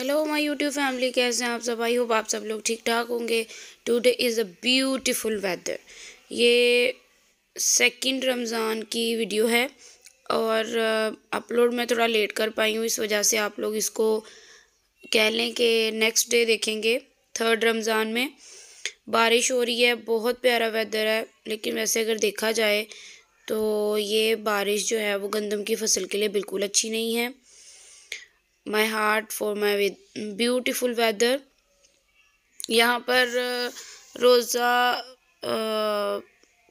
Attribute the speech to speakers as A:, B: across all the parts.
A: hello my YouTube family कैसे हैं आप सब आई होप आप सब लोग ठीक ठाक होंगे today is a beautiful weather ये सेकंड रमज़ान की वीडियो है और अपलोड uh, मैं थोड़ा लेट कर पाई हूँ इस वजह से आप लोग इसको कह लें कि नेक्स्ट डे देखेंगे थर्ड रमज़ान में बारिश हो रही है बहुत प्यारा वेदर है लेकिन वैसे अगर देखा जाए तो ये बारिश जो है वो गंदम की फसल के लिए बिल्कुल अच्छी नहीं है my heart for my beautiful weather यहाँ पर uh, रोज़ा uh,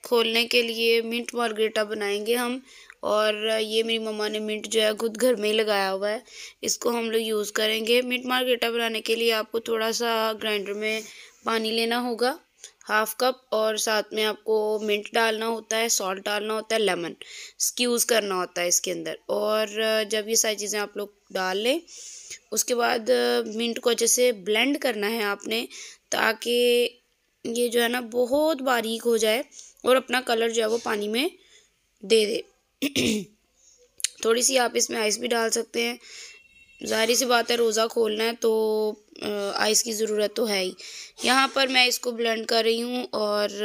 A: खोलने के लिए मिंट मार्गरेटा बनाएंगे हम और uh, ये मेरी मम्मा ने मिंट जो है खुद घर में ही लगाया हुआ है इसको हम लोग यूज़ करेंगे मिंट मार्गरेटा बनाने के लिए आपको थोड़ा सा ग्राइंडर में पानी लेना होगा हाफ कप और साथ में आपको मिंट डालना होता है सॉल्ट डालना होता है लेमन स्क्यूज़ करना होता है इसके अंदर और जब ये सारी चीज़ें आप लोग डाल लें उसके बाद मिंट को अच्छे से ब्लेंड करना है आपने ताकि ये जो है ना बहुत बारीक हो जाए और अपना कलर जो है वो पानी में दे दे थोड़ी सी आप इसमें आइस भी डाल सकते हैं ज़ाहिर सी बात है रोज़ा खोलना है तो आइस की ज़रूरत तो है ही यहाँ पर मैं इसको ब्लेंड कर रही हूँ और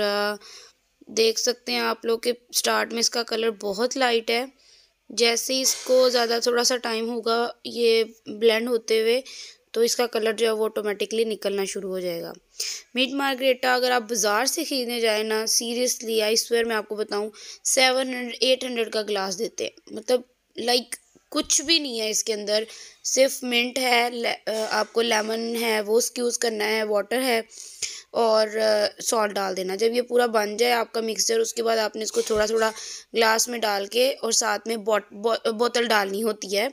A: देख सकते हैं आप लोग के स्टार्ट में इसका कलर बहुत लाइट है जैसे ही इसको ज़्यादा थोड़ा सा टाइम होगा ये ब्लेंड होते हुए तो इसका कलर जो है वो ऑटोमेटिकली निकलना शुरू हो जाएगा मीट मार्गरेटा अगर आप बाज़ार से ख़रीदने जाए ना सीरियसली आई स्वेयर मैं आपको बताऊँ सेवन हंड्रेड एट हंड्रेड का ग्लास देते हैं मतलब लाइक कुछ भी नहीं है इसके अंदर सिर्फ मिंट है ले, आपको लेमन है वो यूज़ करना है वाटर है और सॉल्ट डाल देना जब ये पूरा बन जाए आपका मिक्सचर उसके बाद आपने इसको थोड़ा थोड़ा ग्लास में डाल के और साथ में बोत, बो, बोतल डालनी होती है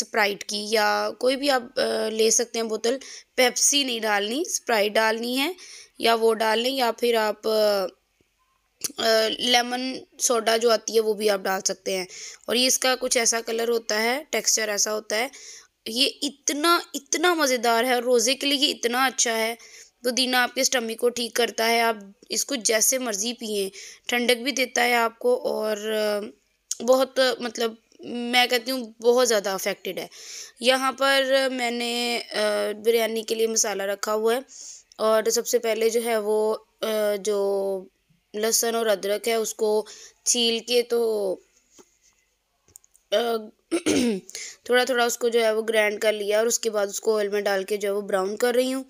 A: स्प्राइट की या कोई भी आप ले सकते हैं बोतल पेप्सी नहीं डालनी स्प्राइट डालनी है या वो डाल या फिर आप लेमन सोडा जो आती है वो भी आप डाल सकते हैं और ये इसका कुछ ऐसा कलर होता है टेक्सचर ऐसा होता है ये इतना इतना मज़ेदार है और रोज़े के लिए इतना अच्छा है पुदीना आपके स्टमिक को ठीक करता है आप इसको जैसे मर्ज़ी पिए ठंडक भी देता है आपको और बहुत मतलब मैं कहती हूँ बहुत ज़्यादा अफेक्टेड है यहाँ पर मैंने बिरयानी के लिए मसाला रखा हुआ है और सबसे पहले जो है वो जो लहसुन और अदरक है उसको छील के तो थोड़ा थोड़ा उसको जो है वो ग्राइंड कर लिया और उसके बाद उसको ऑयल में डाल के जो है वो ब्राउन कर रही हूँ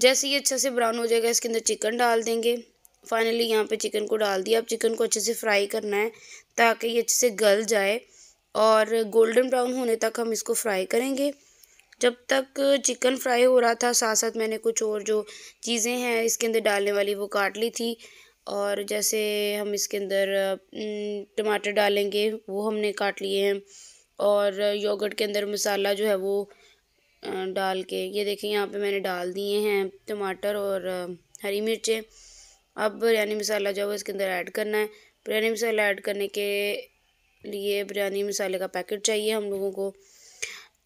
A: जैसे ही अच्छे से ब्राउन हो जाएगा इसके अंदर चिकन डाल देंगे फाइनली यहाँ पे चिकन को डाल दिया अब चिकन को अच्छे से फ्राई करना है ताकि ये अच्छे से गल जाए और गोल्डन ब्राउन होने तक हम इसको फ्राई करेंगे जब तक चिकन फ्राई हो रहा था साथ साथ मैंने कुछ और जो चीज़ें हैं इसके अंदर डालने वाली वो काट ली थी और जैसे हम इसके अंदर टमाटर डालेंगे वो हमने काट लिए हैं और योगर्ट के अंदर मसाला जो है वो डाल के ये देखें यहाँ पे मैंने डाल दिए हैं टमाटर और हरी मिर्चें अब बिरयानी मसाला जो है वो इसके अंदर ऐड करना है बिरयानी मसाला ऐड करने के लिए बिरयानी मसाले का पैकेट चाहिए हम लोगों को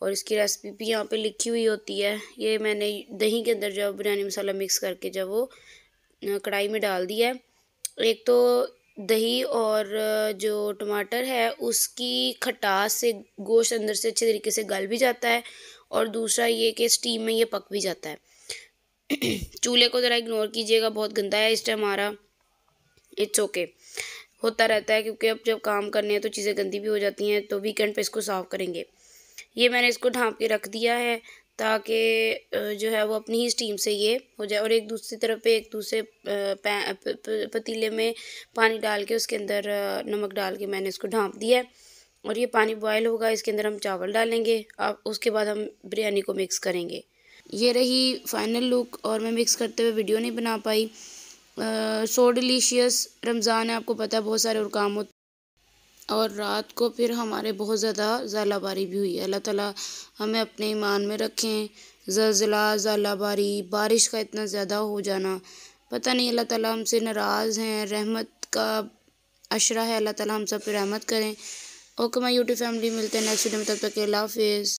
A: और इसकी रेसिपी भी यहाँ पे लिखी हुई होती है ये मैंने दही के अंदर जो बिरयानी मसाला मिक्स करके जब वो कढ़ाई में डाल दिया है एक तो दही और जो टमाटर है उसकी खटास से गोश्त अंदर से अच्छे तरीके से गल भी जाता है और दूसरा ये कि स्टीम में ये पक भी जाता है चूल्हे को ज़रा इग्नोर कीजिएगा बहुत गंदा है इस टाइम हमारा इट्स ओके होता रहता है क्योंकि अब जब काम करने हैं तो चीज़ें गंदी भी हो जाती हैं तो वीकेंड पे इसको साफ़ करेंगे ये मैंने इसको ढाँप के रख दिया है ताकि जो है वो अपनी ही स्टीम से ये हो जाए और एक दूसरी तरफ पे एक दूसरे पतीले में पानी डाल के उसके अंदर नमक डाल के मैंने इसको ढाँप दिया है और ये पानी बॉयल होगा इसके अंदर हम चावल डालेंगे अब उसके बाद हम बिरयानी को मिक्स करेंगे ये रही फाइनल लुक और मैं मिक्स करते हुए वीडियो नहीं बना पाई सो डिलीशियस रमज़ान है आपको पता है बहुत सारे और काम होते और रात को फिर हमारे बहुत ज़्यादा ज़ाला भी हुई है अल्लाह ताला हमें अपने ईमान में रखें ज़लज़ला ज़ाला बारिश का इतना ज़्यादा हो जाना पता नहीं अल्लाह ताला हमसे नाराज़ हैं रहमत का अशरा है अल्लाह ताला हम सब पर रहमत करें ओके माय यूट्यूब फैमिली मिलते हैं नेक्स्ट वीडियो में तब तक के अल्लाह हाफिज़